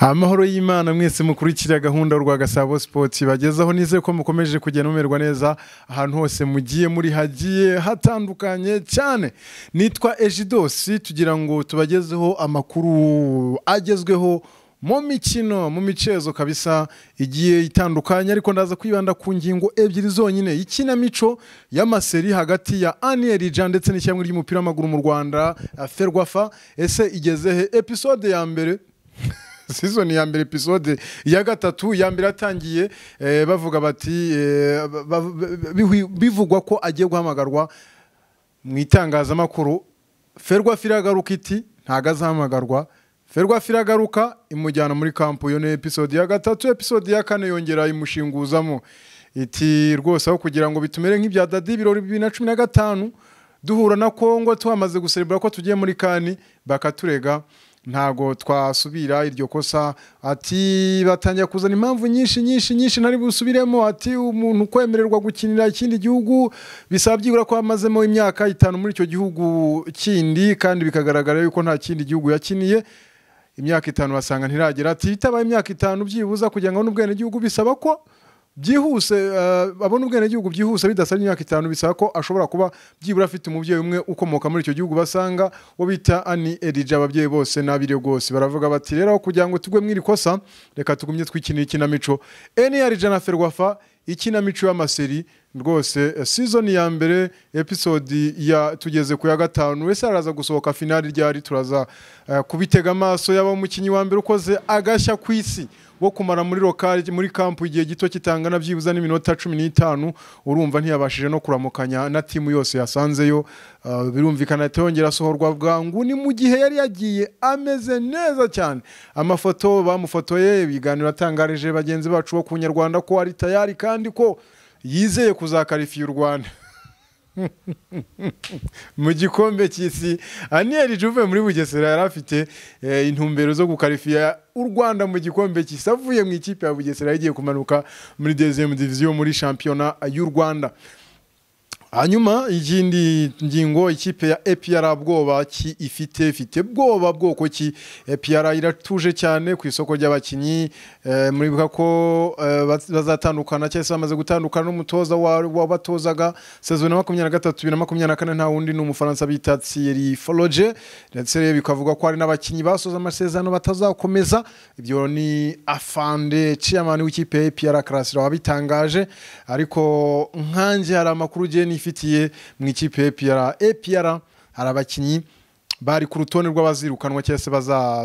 amahoro y'imana mwese mukurikira gahunda rwa gasabo sipoti bagezaho nizere ko mukomeje kugenda mumerwa neza ahantu hose mugiye muri hagiye hatandukanye cyane nitwa ejidosi tugira ngo tubagezeho amakuru agezweho mu mikino mu micezo kabisa igiye itandukanye ariko ndaza kwibanda ku ngingo ebyiri zonyine ikinamico y'amaseri hagati ya anirija ndetse n'ishyamba ry'umupira w'amaguru mu rwanda ferwafa ese igeze he episode ya mbere season ya mbere episode ya gatatu ya mbere atangiye eh, bavuga bati eh, bivugwa ko agiye guhamagarwa mu itangazamakuru ferwa firagaruka iti ntago azahamagarwa ferwa firagaruka imujyana muri kampu iyo ni episode ya gatatu episode ya kane yongera imushinguzamo iti rwose aho kugira ngo bitumere nk'ibya dadi ibirori bibiri na cumi na gatanu duhura na kongo tuhamaze guserebura ko tugiye muri kani bakaturega ntabwo twasubira iryo kosa ati batangira kuzana impamvu nyinshi nyinshi nyinshi ntari busubiremo ati umuntu ukwemererwa gukinira ikindi gihugu bisaba byibura ko amazemo imyaka itanu muri icyo gihugu kindi kandi bikagaragara yuko nta kindi gihugu yakiniye imyaka itanu basanga ntiragera ati bitabaye imyaka itanu byibuza kugira ngo n'ubwenegihugu bisaba ko byihuse eh, abona ubwenegihugu byihuse bidasabye imyaka itanu bisaba ko ashobora kuba byibura afite umubyeyi umwe ukomoka muri icyo gihugu basanga wo bita ani erija ababyeyi bose n'abiri rwose baravuga bati rero kugira ngo tugwe mu iri reka tugumye twikinira ikinamico eni erija na ferwafa ikinamico y'amaseri rwose eh, sizoni ya mbere episodi ya tugeze ku ya gatanu wese araza gusohoka finali ryari turaza eh, kubitega amaso yaba umukinnyi wa mbere ukoze agashya ku isi wo kumara muri lokali muri kampu igihe gito kitangana byibuza n'iminota cumi n'itanu urumva ntiyabashije no kuramukanya na timu yose yasanzeyo ah, birumvikana yongera asohorwa bwangu ni mu gihe yari yagiye ameze neza cyane amafoto bamufotoye ibiganiro atangarije bagenzi bacu bo ku nyarwanda ko ari tayari kandi ko yizeye kuzakarifiya u rwanda mu gikombe cy'isi aniyeri juve muri bugesera yari afite eh, intumbero zo gukarifiya u rwanda mu gikombe cy'isi avuye mu ikipe ya bugesera yagiye kumanuka muri dezemu diviziyo muri shampiyona y'u rwanda hanyuma ikindi ngingo ikipe ya epiyara bwoba ki ifite ifite bwoba bwoko ki epiyara iratuje cyane ku isoko ry'abakinnyi eh, muribuka ko eh, bazatandukana cyangwa se bamaze gutandukana n'umutoza wabatozaga sezoni makumyabiri na gatatu bibiri na makumyabiri na kane nta wundi ni umufaransa bita tsiyeri foroje ndetse rero bikavuga ko hari n'abakinnyi basoza amasezerano batazakomeza ibyo ni afande ciyamani w'ikipe ya epiyara karasira wabitangaje ariko nkange hari amakuru ugenda yifitiye mu ikipe ya epiyara epiyara hari abakinnyi bari ku rutonde rw'abazirukanwa cyangwa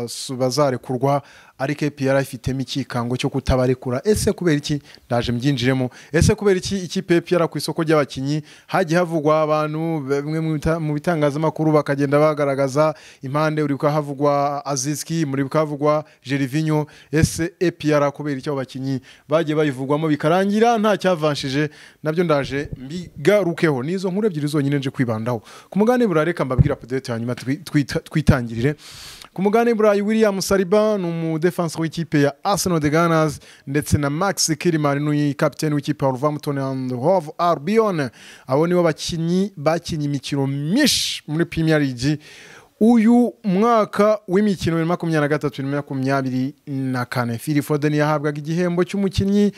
se bazarekurwa ariko epr ifitemo ikikango cyo kutabarekura ese kubera iki ndaje mbyinjiremo ese kubera iki ikipe epr ku isoko ry'abakinnyi hagiye havugwa abantu bimwe mu bitangazamakuru bakagenda bagaragaza impande uri havugwa aziski muri kuhavugwa jerivinyo ese epr kubera iki abo bakinnyi bagiye bayivugwamo bikarangira nta cyavanshije nabyo ndaje mbigarukeho n'izo nkuru ebyiri zonyine nje kwibandaho ku mugani burareka mbabwira podete hanyuma twitangirire ku mugani burayi william Saliba numu defense w'ikipe ya Arsenal the Gunners ndetse na Max Kilman ni kapiteni w'ikipe ya Wolverhampton and Hove Albion abo nibo bakinyi bakinye imikino myinshi muri Premier League uyu mwaka w'imikino bibiri na makumyabiri na gatatu bibiri na makumyabiri na kane fili fodeni yahabwaga igihembo cy'umukinnyi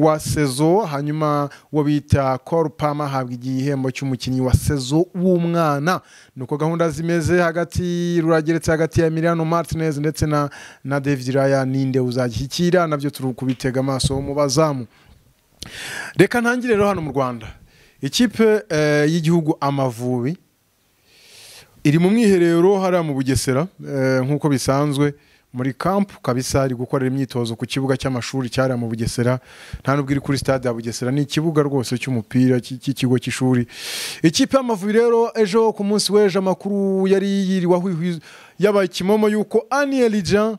wa sezo hanyuma uwo bita koru pama ahabwa igihembo cy'umukinnyi wa sezo w'umwana nuko gahunda zimeze hagati rurageretse hagati ya Emiliano Martinez ndetse na na David Raya ninde uzagishyikira nabyo turi kubitega amaso mu bazamu reka ntangire rero hano mu Rwanda ikipe eh, y'Igihugu Amavubi iri mu mwiherero hariya mu bugesera eh, nk'uko bisanzwe muri kampu kabisa ari gukorera imyitozo ku kibuga cy'amashuri cyari mu bugesera nta n'ubwo iri kuri stade ya bugesera ni ikibuga rwose cy'umupira cy'ikigo cy'ishuri ikipe y'amavubi rero ejo ku munsi w'ejo amakuru yari yabaye y'abakimomo y'uko ani elijan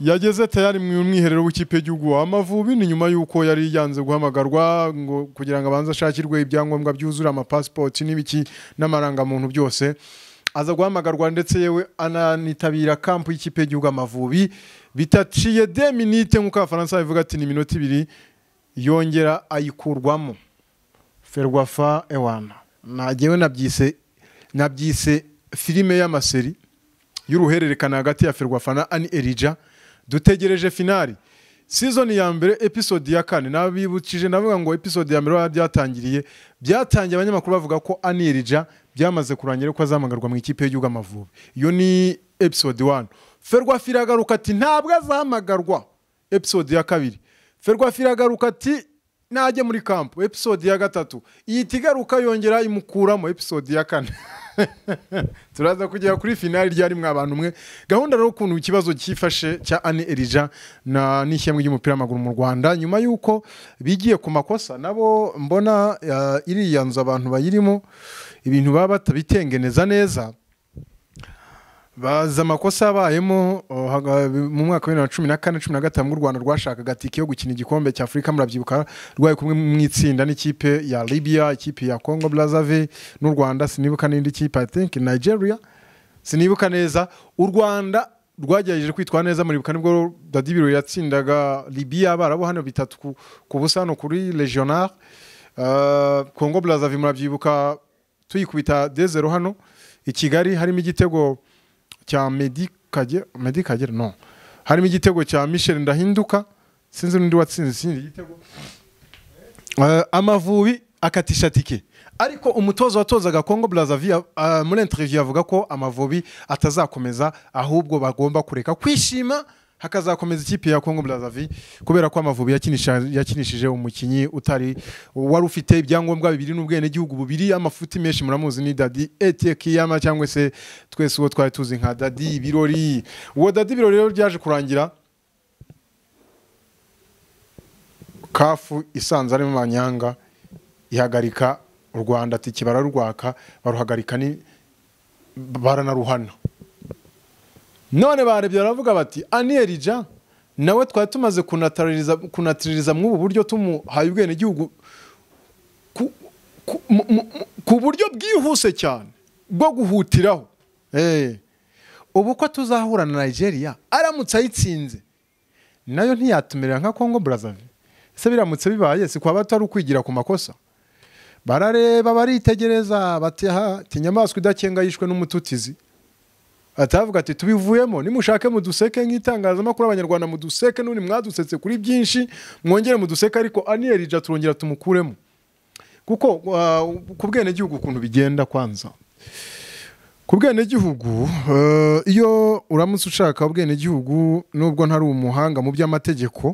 yageze tayari mu mwiherero w'ikipe y'igihugu amavubi ni nyuma y'uko yari yanze guhamagarwa ngo kugira ngo abanze ashakirwe ibyangombwa byuzura amapasipoti n'ibiki n'amarangamuntu byose aza guhamagarwa ndetse yewe ananitabira kampu y'ikipe y'igihugu amavubi bitaciye de minite nk'uko abafaransa babivuga ati ni iminota ibiri yongera ayikurwamo ferwafa ewana nagewe nabyise nabyise filime y'amaseri y'uruhererekane hagati ya ferwafa na ani erija dutegereje finari sizoni ya mbere episode ya kane nabibukije navuga ngo episode ya mbere byatangiriye byatangiye abanyamakuru bavuga ko anirija byamaze kurangira ko azamagarwa mu ikipe y'igihugu amavubi iyo ni episode wani ferwafi iragaruka ati ntabwo azahamagarwa episode ya kabiri ferwafi iragaruka ati najye muri kampu episode ya gatatu ihita tigaruka yongera imukuramo episode ya kane turaza kugera kuri finali ryari mwa bantu umwe gahunda rero ukuntu ikibazo cyifashe cya ani erija n'ishyemwe ry'umupira w'amaguru mu rwanda nyuma y'uko bigiye ku makosa nabo mbona eh, iriya nzu abantu bayirimo ibintu baba batabitengeneza neza bazi amakosa abayemo mu mwaka wa bibiri na cumi na kane cumi na gatanu u rwanda rwashakaga tike yo gukina igikombe cya afurika murabyibuka rwari kumwe mu itsinda n'ikipe ya libya ikipe ya congo brazaville n'u rwanda sinibuka n'indi kipe i think nigeria sinibuka neza u rwanda rwagerageje kwitwara neza muribuka nibwo dadibiro yatsindaga libya barabo hano bitatu ku busa hano kuri regional uh, congo brazaville murabyibuka tuyikubita dezero hano i kigali harimo igitego cya Medi Kagere no harimo igitego cya Michel Ndahinduka sinzi n'undi watsinze ikindi gitego eh, amavubi akatisha tike ariko umutoza watozaga congo brazzaville eh, muri interiview avuga ko amavubi atazakomeza ahubwo bagomba kureka kwishima hakazakomeza ikipe ya Congo Brazzaville kubera ko Amavubi yakinishije umukinnyi utari wari ufite ibyangombwa bibiri n'ubwenegihugu bubiri amafuti menshi muramuzi ni Dadi Etienne Kiyama cyangwa se twese uwo twari tuzi nka Dadi ibirori uwo Dadi Birori rero byaje kurangira kafu isanze ari mu ihagarika u rwanda ati bararwaka baruhagarika baranaruhana none barebye baravuga bati ani nawe twari tumaze kunatiririza mw'ubu buryo tumuhaye ubwenegihugu ku buryo bwihuse cyane bwo guhutiraho eh, ubu ko tuzahura na nigeria aramutse ayitsinze nayo ntiyatumerera nka congo brazzaville se biramutse bibaye si kwaba atari ukwigira ku makosa barareba baritegereza bati aha inyamaswa idakenga yishwe n'umututizi atavuga ati tubivuyemo nimushake muduseke nk'itangazamakuru abanyarwanda muduseke n'ubundi mwadusetse kuri byinshi mwongere muduseke ariko aniyerija turongera tumukuremo kuko uh, ku bwenegihugu ukuntu bigenda kwanza ku bwenegihugu uh, iyo uramutse ushaka ubwenegihugu nubwo ntari umuhanga mu by'amategeko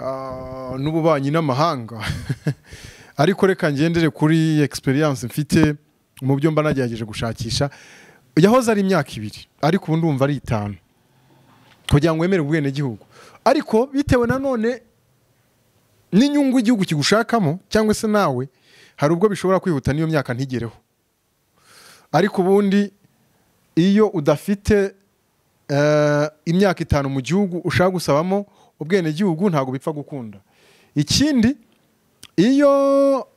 uh, n'ububanyi n'amahanga ariko reka ngendere kuri egisperiyanse mfite mu byo mba nagerageje gushakisha yahoze ari imyaka ibiri ariko ubu ndumva ari itanu kugira ngo wemere ubwenegihugu ariko bitewe na none n'inyungu igihugu kigushakamo cyangwa se nawe hari ubwo bishobora kwihuta n'iyo myaka ntigereho ariko ubundi iyo udafite eh, imyaka itanu mu gihugu ushaka gusabamo ubwenegihugu ntabwo bipfa gukunda ikindi iyo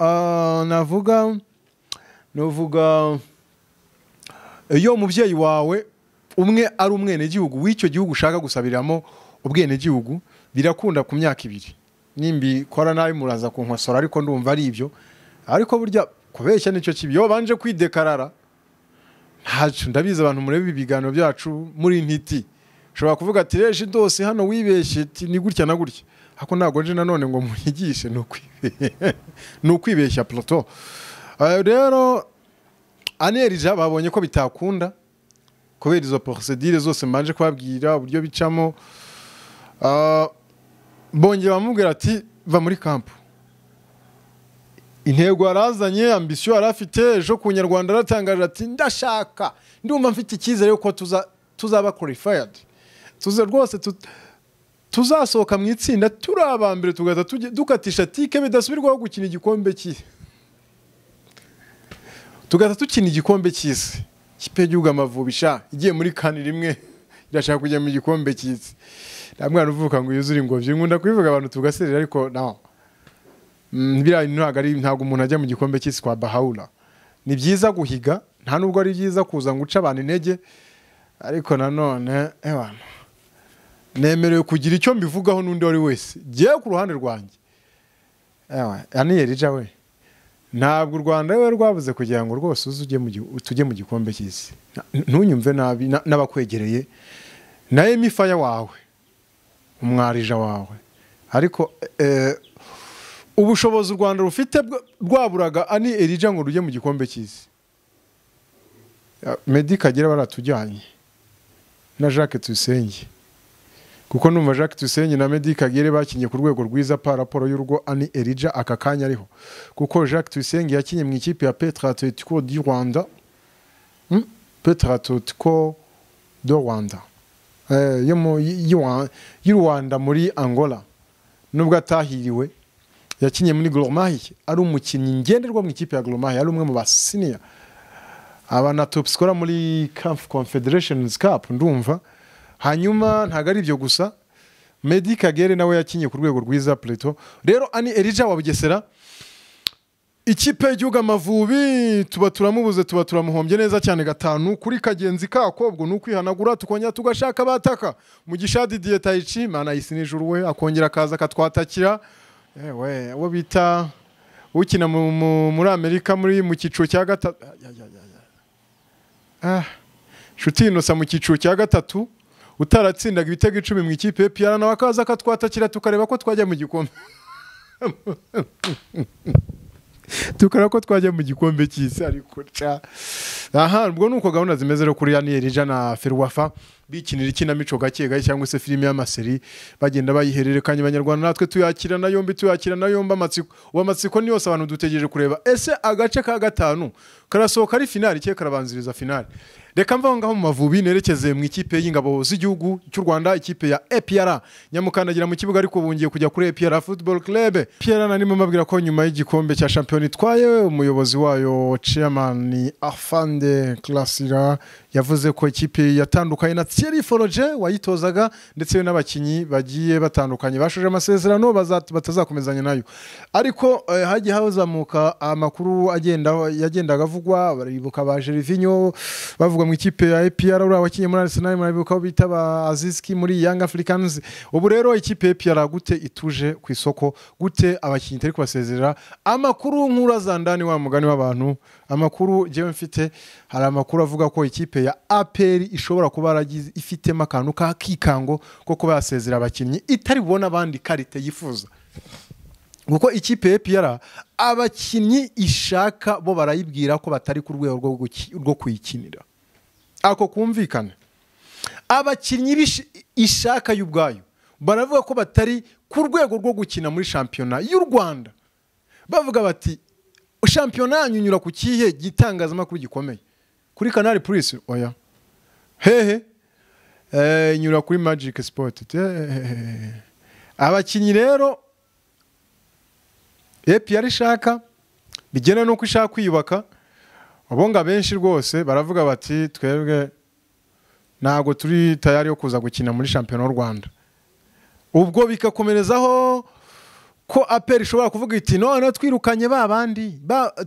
ah, navuga navuga iyo umubyeyi wawe umwe ari umwenegihugu w'icyo gihugu ushaka gusabiriramo ubwenegihugu birakunda ku myaka ibiri nimbikora nabi muraza ku ariko ndumva ari ibyo ariko burya kubeshya nicyo kibi iyo babanje kwidekarara ntacyo ndabizi abantu mureba ibiganiro byacu muri intiti ushobora kuvuga ati reje dose hano wibeshye ni gutya na gutya ariko ntabwo nje nanone ngo munyigishe ni ukwibeshya poroto eh, rero anerija babonye ko bitakunda kubera izo porosedire zose mbanje kubabwira uburyo bicamo ah, bongera bamubwira ati va muri kampu intego yarazanye ambisiyo yari afite ejo ku nyarwanda aratangaje ati ndashaka ndumva mfite icyizere yuko tuzaba korifayadi tuze rwose tuzasohoka mu itsinda turi abambere tugahita dukatisha tike bidasubirwaho gukina igikombe cy'isi tugahita dukina igikombe cy'isi ikipe y'igihugu amavubi sha igiye muri kane rimwe irashaka kujya mu gikombe cy'isi nta mwana uvuka ngo yuzure ingobyi nkunda kubivuga abantu tugaserera ariko naho mm, ntabwo umuntu ajya mu gikombe cy'isi kwa bahawura ni byiza guhiga nta nubwo ari byiza kuza ngo uce abantu intege ariko nanone eh, nemerewe kugira icyo mbivugaho n'undi uwo ari wese ngewe ku ruhande rwanjye eh, aniyeri we ntabwo u rwanda rero rwabuze kugira ngo rwose tujye mu gikombe cy'isi ntunyumve nabi n'abakwegereye na emifaya wawe umwarija wawe ariko eh, ubushobozi u rwanda rufite rwaburaga ani ah, erija ngo rujye mu gikombe cy'isi ah, meddy kagira baratujyanye na jacques tuyisenge kuko numva jacques dusenyi na medi kagere bakinnye ku rwego rwiza raporo y'urugo ani erija aka kanya ariho kuko jacques dusenyi yakinnye mu ikipe ya petra atletico di rwanda hmm? petra atletico do rwanda eh, y'u rwanda muri angola nubwo atahiriwe yakinnye muri goromahi ari umukinnyi ngenderwa mu ikipe ya goromahi ari umwe mu basiniya aba na topu muri kafu Confederation Cup ndumva hanyuma ntabwo ari ibyo gusa medi kagere nawe yakinnye ku rwego rwiza pureto rero ani erija wa bugesera ikipe y'igihugu amavubi tuba turamubuze tuba turamuhombye neza cyane gatanu kuri kagenzi kako ubwo ni ukwihanagura tukongera tugashaka abataka mu gishadi didiye tayici mana yisi we akongera akaza akatwatakira yewe uwo bita ukina muri amerika muri mu cyiciro ah, cya gatatu inshuti inosa mu cyiciro cya gatatu utaratsindaga ibitego icumi mu ikipe ye piyara nawe akaza akatwatakira tukareba ko twajya mu gikombe tukareba ko twajya mu gikombe cy'isi ariko ca aha ubwo nuko gahunda zimeze rero kuri yaniyeri na ferwafa bikinira ikinamico gake gake cyangwa se filime y'amaseri bagenda bayihererekanya abanyarwanda natwe tuyakira na yombi tuyakira na yombi amatsiko ubu amatsiko ni yose abantu dutegereje kureba ese agace ka gatanu karasohoka ari finali cye karabanziriza finali reka mva ngaho mu mavubi nerekeze mu ikipe y'ingabo z'igihugu cy'u rwanda ikipe ya epr nyamukandagira mu kibuga ariko bungiye kujya kuri epr football club epr narimo mbabwira ko nyuma y'igikombe cya shampiyoni itwaye umuyobozi wayo chairman afande klasira yavuze ko ikipe yatandukanye na Thierry foroje wayitozaga ndetse n'abakinnyi bagiye batandukanye bashoje amasezerano batazakomezanya nayo ariko eh, hagiye hazamuka amakuru yagendaga avugwa baribuka ba jerivinyo bavuga mu ikipe ya epr uriya wakinnye muri arisenal murabibuka aho bita ba aziziki muri yanga afurikanizi ubu rero ikipe ya gute ituje ku isoko gute abakinnyi itari kubasezerera amakuru nk'urazandani wa mugani w'abantu amakuru ngewe mfite hari amakuru avuga ko ikipe ya aperi ishobora kuba yaragize ifitemo akantu ka k'ikango ko kuba yasezera abakinnyi itari bubone abandi karite yifuza kuko ikipe ya piyara abakinnyi ishaka bo barayibwira ko batari ku rwego rwo kuyikinira ako kumvikana abakinnyi ishaka yo ubwayo baravuga ko batari ku rwego rwo gukina muri shampiyona y'u rwanda bavuga bati shampiyona yanyu ku kihe gitangazamakuru gikomeye kuri kanari purisi oya hehe eh, nyura kuri magike sipoti eh, eh, abakinnyi rero yari ishaka bigena n'uko ishaka kwiyubaka ngo benshi rwose baravuga bati twebwe ntabwo turi tayari yo kuza gukina muri shampiyona y'u rwanda ubwo bikakomerezaho ko aperi ishobora kuvuga iti none twirukanye ba bandi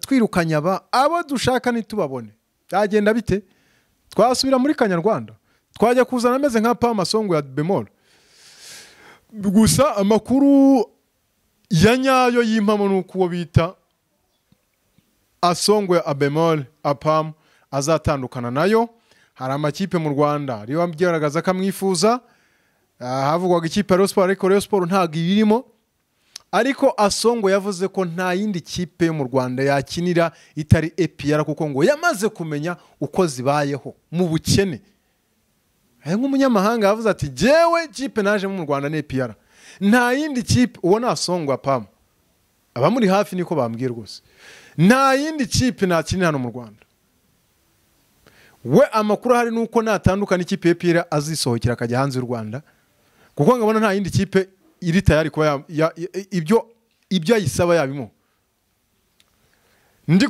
twirukanye aba abo dushaka ntitubabone byagenda bite twasubira muri kanyarwanda twajya kuzana ameze nka pamasongo ya bemoro gusa amakuru ya nyayo y'impamo ni uko uwo bita asongo ya abemore apamu azatandukana nayo hari amakipe mu rwanda riba agaragaza ko amwifuza havugwaga ikipe ya siporo ariko siporo ntabwo ibirimo ariko asongo yavuze ko nta yindi kipe yo mu rwanda yakinira itari epiyara kuko ngo yamaze kumenya uko zibayeho mu bukene eh, nk'umunyamahanga yavuze ati jyewe kipe naje mu rwanda ni epiyara nta yindi kipe uwo ni asongo apamu abamuri hafi niko bambwiye rwose nta yindi kipe nakinira hano mu rwanda we amakuru ahari ni uko natandukana ikipe y'epiyara azisohokera akajya hanze y'u rwanda kuko ngo abona nta yindi kipe iri tayari kuba ibyo ibyo ayisaba yabimo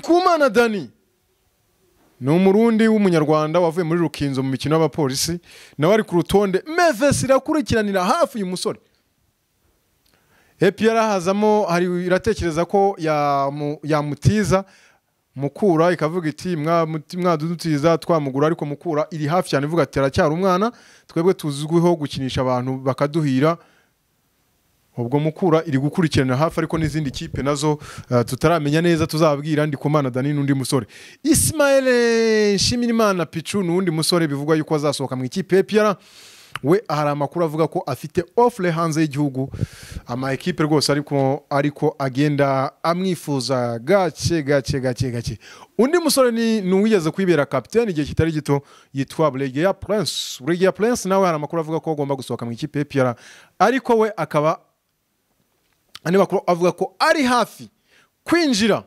kumana dani ni umurundi w'umunyarwanda wavuye muri rukinzo mu mikino y'abapolisi nawe ari ku rutonde mevesi irakurikiranira hafi uyu musore epi yarahazamo iratekereza ko yamutiza mukura ikavuga iti mwadutiza twamugura ariko mukura iri hafi cyane ivuga ati aracyari umwana twebwe tuzwiho gukinisha abantu bakaduhira ubwo mukura iri gukurikirana hafi ariko n'izindi kipe nazo uh, tutaramenya neza tuzabwira ndikumana dani n'undi musore isimayel nshimirimana picu ni musore bivugwa yuko azasohoka mu ikipe epiyara we hari amakuru avuga ko afite ofure hanze y'igihugu ama ekipe rwose ariko ariko agenda amwifuza gake gake gake gake undi musore ni uwigeze kwibera kapitene igihe kitari gito yitwa buregeya purense buregeya purense nawe hari amakuru avuga ko agomba gusohoka mu ikipe ya ariko we akaba avuga ko ari hafi kwinjira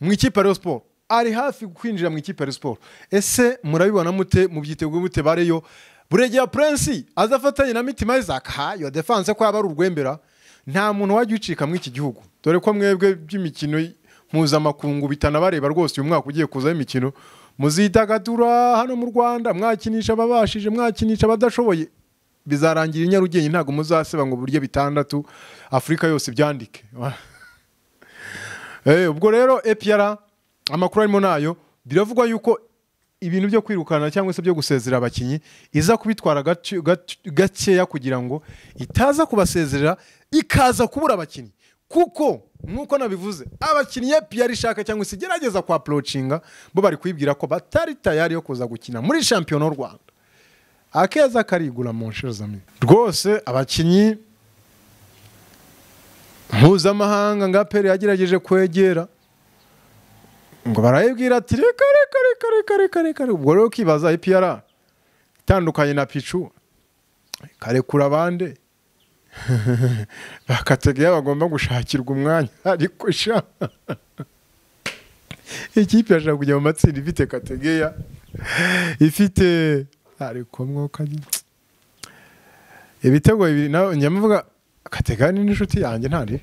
mu ikipe ya siporo ari hafi kwinjira mu ikipe ya siporo ese murabibona mute mubyiteguye mute bareyo buregera purensi azafatanye na mitima isaac yo defanse ko yaba ari urwembera nta muntu wajya ucika muri iki gihugu dore ko mwebwe by'imikino mpuzamakungu bitanabareba rwose uyu mwaka ugiye kuzaho imikino muzidagadura hano mu rwanda mwakinisha ababashije mwakinisha abadashoboye bizarangira i nyarugenge ntabwo muzaseba ngo buryo bitandatu afurika yose byandike eh, ubwo rero epiyara amakuru arimo nayo biravugwa yuko ibintu byo kwirukana cyangwa se byo gusezera abakinnyi iza kubitwara gakeya kugira ngo itaza kubasezerera ikaza kubura abakinnyi kuko nk'uko nabivuze abakinnyi piyari ishaka cyangwa se igerageza kwa porocinga bo bari kwibwira ko batari tayari yo kuza gukina muri shampiyona y'u rwanda akeza karigura mu nshizami rwose abakinnyi mpuzamahanga nga peri yagerageje kwegera ngo barayibwira ati reka reka reka reka reka reka ubwo rero ukibaza ipiyara itandukanye na picu karekura abandi bakategera bagomba gushakirwa umwanya ariko sha ikipe yashaka kujya mu matsinda ifite kategeya ifite ariko mwuka ibitego bibiri nawe nyamuvuga akategani n'inshuti yanjye ntari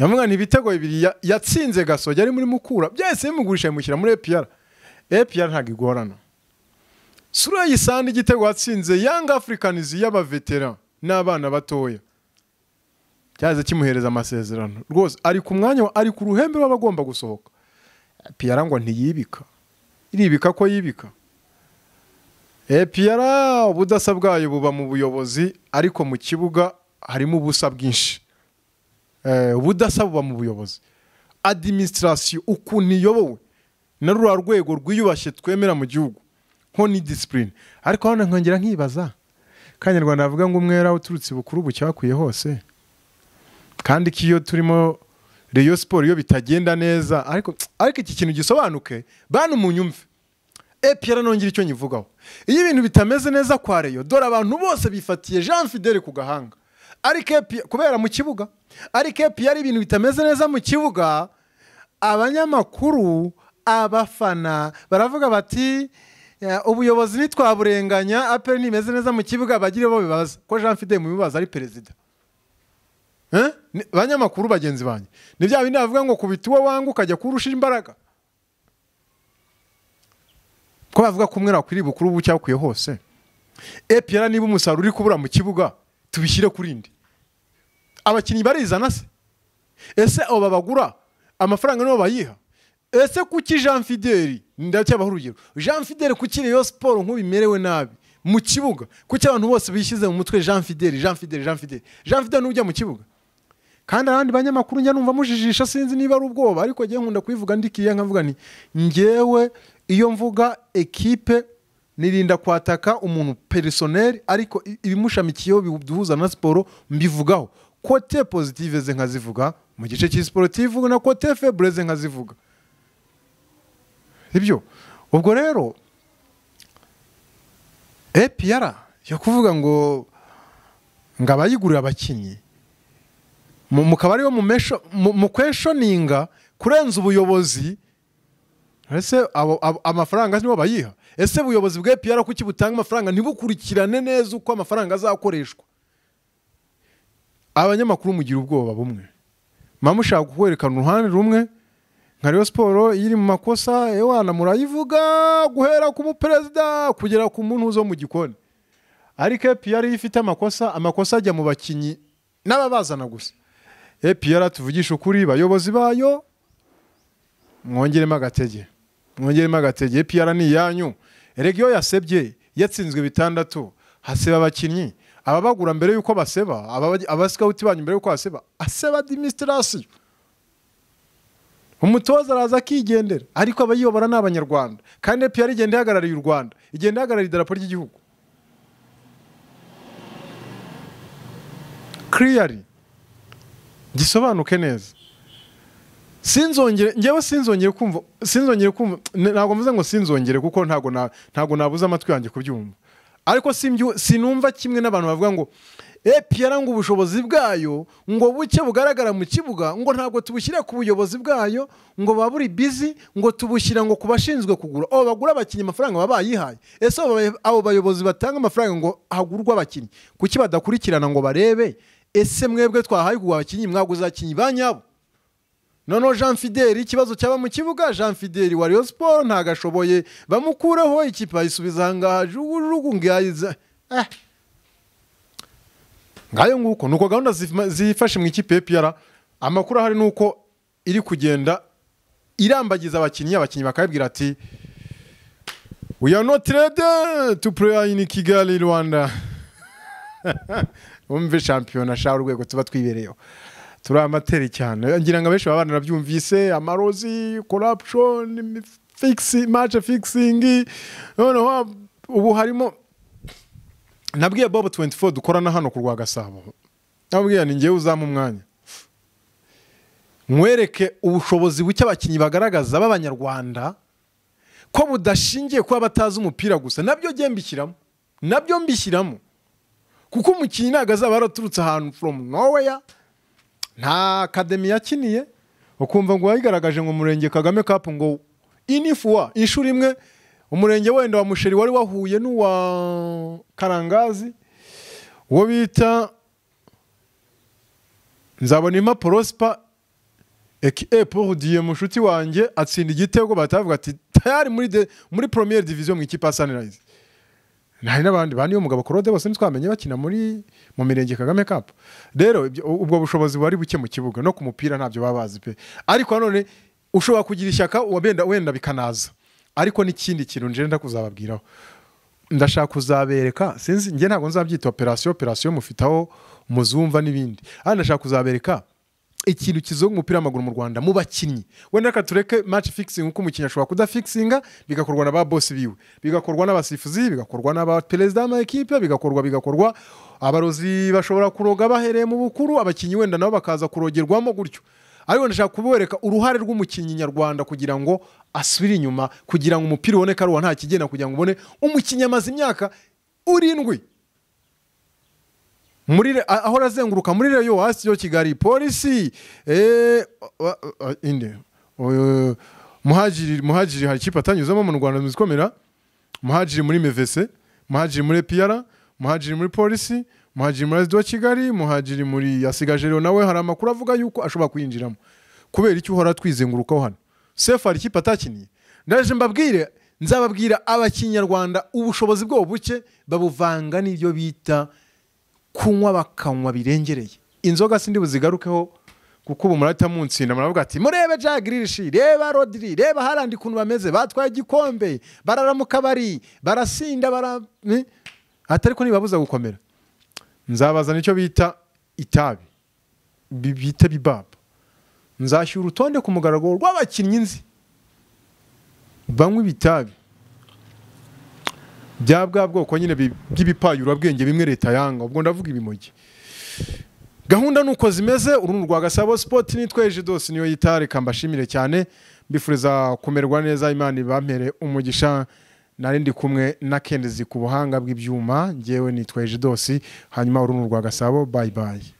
nyamuvuga ni ibitego bibiri yatsinze gasogi ari muri mukura byahise bimugurishije mushyira muri epiyara epiyara ntabwo igorana sura yisanga igitego watsinze yanga afurikanizi y'abavetera n'abana batoya cyaza kimuhereza amasezerano rwose ari ku mwanya ari ku ruhembe w'abagomba gusohoka piyara ngo ntiyibika iribika ko yibika epiyara eh, ubudasa bwayo buba mu buyobozi ariko mu kibuga harimo ubusa bwinshi eh, ubudasa buba mu buyobozi adiminisitirasiyo ukuntu iyobowe na ruriya rwego rwiyubashye twemera mu gihugu nko ni disipurine ariko hano nkongera nkibaza kanyarwanda avuga ngo umwera uturutse bukuru bucyakuye hose kandi ko iyo turimo reyo siporo iyo bitagenda neza ariko ariko iki kintu gisobanuke bantu mu epera nongera icyo nyivugaho iyo ibintu bitameze neza kwa reyo dore abantu bose bifatiye jean fidele ku gahanga ariko epi kubera mu kibuga ariko epi ibintu bitameze neza mu kibuga abanyamakuru abafana baravuga bati ubuyobozi ntitwaburenganya aperi ntimeze neza mu kibuga bagire bo bibaza ko jean fidele mu bibazo ari perezida eh? banyamakuru bagenzi banjye ni bya bindi bavuga ngo kubita uwo wanga ukajya kurusha imbaraga ko bavuga ko umwera wakwiriye bukuru ubu cyakuye hose epera niba umusaruro uri kubura mu kibuga tubishyire ku rindi abakinnyi barizana se ese abo babagura amafaranga nibo bayiha ese kuki jean fideli ndacyabaho urugero jean fideli kuki reyo siporo nk'ubimerewe nabi mu kibuga kuki abantu bose bishyize mu mutwe jean fideli jean fideli jean fideli jean fideli n'ujya mu kibuga kandi abandi banyamakuru njya numva mujijisha sinzi niba ari ubwoba ariko njyewe nkunda kubivuga ndikiye nkavuga ni ngewe iyo mvuga ekipe nirinda kwataka umuntu perisoneri ariko ibimushamikiyeho biduhuza na siporo mbivugaho kote pozitive ze nkazivuga mu gice cy'isiporutivu na kote febure ze nkazivuga ibyo ubwo rero epiyara eh, yo kuvuga ngo ngo abayigurira abakinnyi mukaba ariyo mu kweshoninga kurenza ubuyobozi ese amafaranga nibo bayiha ese ubuyobozi bwa epr kuki butanga amafaranga ntibukurikirane neza uko amafaranga azakoreshwa abanyamakuru mugira ubwoba bumwe mama ushaka kukwerekana uruhande rumwe nka rero siporo iri mu makosa ewana murayivuga guhera ku muperezida kugera ku muntu zo mu gikoni ariko epr iyo ifite amakosa amakosa ajya mu bakinnyi n'ababazana gusa epr tuvugisha ukuri bayobozi bayo mwongeremo agatege mwongeremo agatege piyara ni iyanyu erega yasebye yatsinzwe bitandatu haseba abakinnyi ababagura mbere y'uko baseba abasikawuti banyu mbere y'uko baseba aseba diminisitasiyo umutoza araza akigendera ariko abayiyobora ni abanyarwanda kandi piyara igenda ihagarariye u rwanda igenda ihagarariye idarapo ry'igihugu kiriyari gisobanuke neza sinzongere ngewe sinzongere kumva sinzongere kumva ntabwo mvuze ngo sinzongere kuko ntabwo ntabwo nabuze amatwi yanjye kubyumva ariko sinumva kimwe n'abantu bavuga ngo epiyara eh, ngo ubushobozi bwayo ngo buke bugaragara mu kibuga ngo ntabwo tubushyire ku buyobozi bwayo ngo baba buri bizi ngo tubushyira ngo ku bashinzwe kugura abo bagura abakinnyi amafaranga baba bayihaye ese abo bayobozi batanga amafaranga ngo hagurwe abakinnyi kuki badakurikirana ngo barebe ese mwebwe twahaye kugura abakinnyi mwaguze abakinnyi ba nyabo noneho jean fideli ikibazo cyaba mu kibuga jean fideli wa Rayon siporo ntabwo ashoboye bamukureho ikipe ayisubiza aha ngaha jugujugu ngiyayiza eh. ngayo nguko nuko gahunda zifashe mu ikipe y'ipiyara amakuru ahari ni uko iri kugenda irambagiza abakinnyi abakinnyi bakabibwira ati we are not ready to play in kigali rwanda wumve shampiyona shaka urwego tuba twibereyeho turi amateri cyane ngira ngo abenshi baba banarabyumvise amarozi korapushoni fikisi mace fikisingi noneho ubu harimo nabwiye bobo 24 dukorana hano ku rwa gasabo nabwiye ni ngewe uzamu umwanya mwereke ubushobozi buke abakinnyi bagaragaza b'abanyarwanda ko budashingiye kuba batazi umupira gusa nabyo njye mbishyiramo nabyo mbishyiramo kuko umukinnyi ntabwo azaba yaraturutse ahantu from nowhere nta akademi yakiniye ukumva ngo wayigaragaje ngo umurenge kagame kapu ngo inifuwa inshuro imwe umurenge wenda wa musheri wari wahuye n'uwa karangazi uwo bita nzabona impapuro sipa ekipudiye eh, mushuti wanjye atsinda igitego batavuga ati tayari muri poromiyeri diviziyo mu ikipe asanirayizi hari n'abandi ba umugabo mugabo bose ntitwamenye bakina muri mu mirenge kagame kapu rero ubwo bushobozi buba ari buke mu kibuga no ku mupira ntabyo baba bazi pe ariko nanone ushobora kugira ishyaka wenda bikanaza ariko n'ikindi kintu ngenda kuzababwiraho ndashaka kuzabereka sinzi njye ntabwo nzabyita operasiyo operasiyo mufite aho muzumva n'ibindi ariko ndashaka kuzabereka ikintu kizo umupira w'amaguru mu rwanda mu bakinnyi wenda reka tureke match fixing uko umukinnyi ashobora kuda fixinga bigakorwa na ba boss biwe bigakorwa n'abasifuzi bigakorwa n'aba president ama equipe bigakorwa bigakorwa abarozi bashobora kuroga bahereye mu bukuru abakinnyi wenda nabo bakaza kurogerwamo gutyo ariko ndashaka kubereka uruhare rw'umukinnyi nyarwanda kugira ngo asubire inyuma kugira ngo umupira uboneke ari uwa nta kigenda kugira ngo ubone umukinnyi amaze imyaka urindwi aho arazenguruka muri reyo hasi yo kigali polisi eh, eh, muhagiri muhagiri hari ikipe atanyuzamo mu rwanda ikomera muhagiri muri mevese muhajiri muri piyara muhajiri muri polisi muhagiri muri wa kigali muhajiri muri yasigaje rero nawe hari amakuru avuga yuko ashobora kwinjiramo kubera icyo uhora twizengurukaho hano sefu hari ikipe atakiniye ndaje mbabwire nzababwira abakinyarwanda ubushobozi bwabo buke babuvanga n'ibyo bita kunywa bakanywa birengereye inzoga sindi buzigarukeho kuko ubu murahita munsinda muravuga ati murebe jagirishi reba rodiri reba harandi ukuntu bameze batwaye igikombe barara mu kabari barasinda bara atari ko ntibabuza gukomera nzabaza nicyo bita itabi bita bibaba nzashyira urutonde ku mugaragaro rw'abakinnyi nzi banywa ibitabi bya bwa bwoko nyine bw'ibipayurabwenge bimwe leta yanga ubwo ndavuga ibimogi gahunda ni uko zimeze uru rwa urwa gasabo sipoti nitwe jidosi niyo yita mbashimire cyane mbifuriza kumererwa neza imana ibamere umugisha nari ndi kumwe na kendezi ku buhanga bw'ibyuma ngewe nitwa jidosi hanyuma uru rwa gasabo bayi bayi